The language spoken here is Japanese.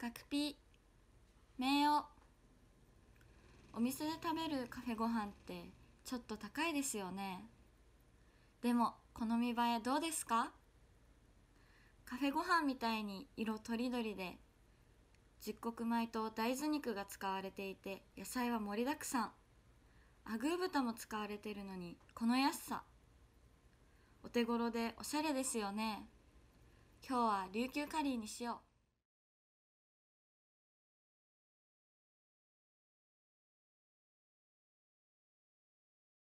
学ピ名誉お店で食べるカフェご飯ってちょっと高いですよねでもこの見栄えどうですかカフェご飯みたいに色とりどりで十穀米と大豆肉が使われていて野菜は盛りだくさんアグー豚も使われてるのにこの安さお手頃でおしゃれですよね今日は琉球カリーにしよう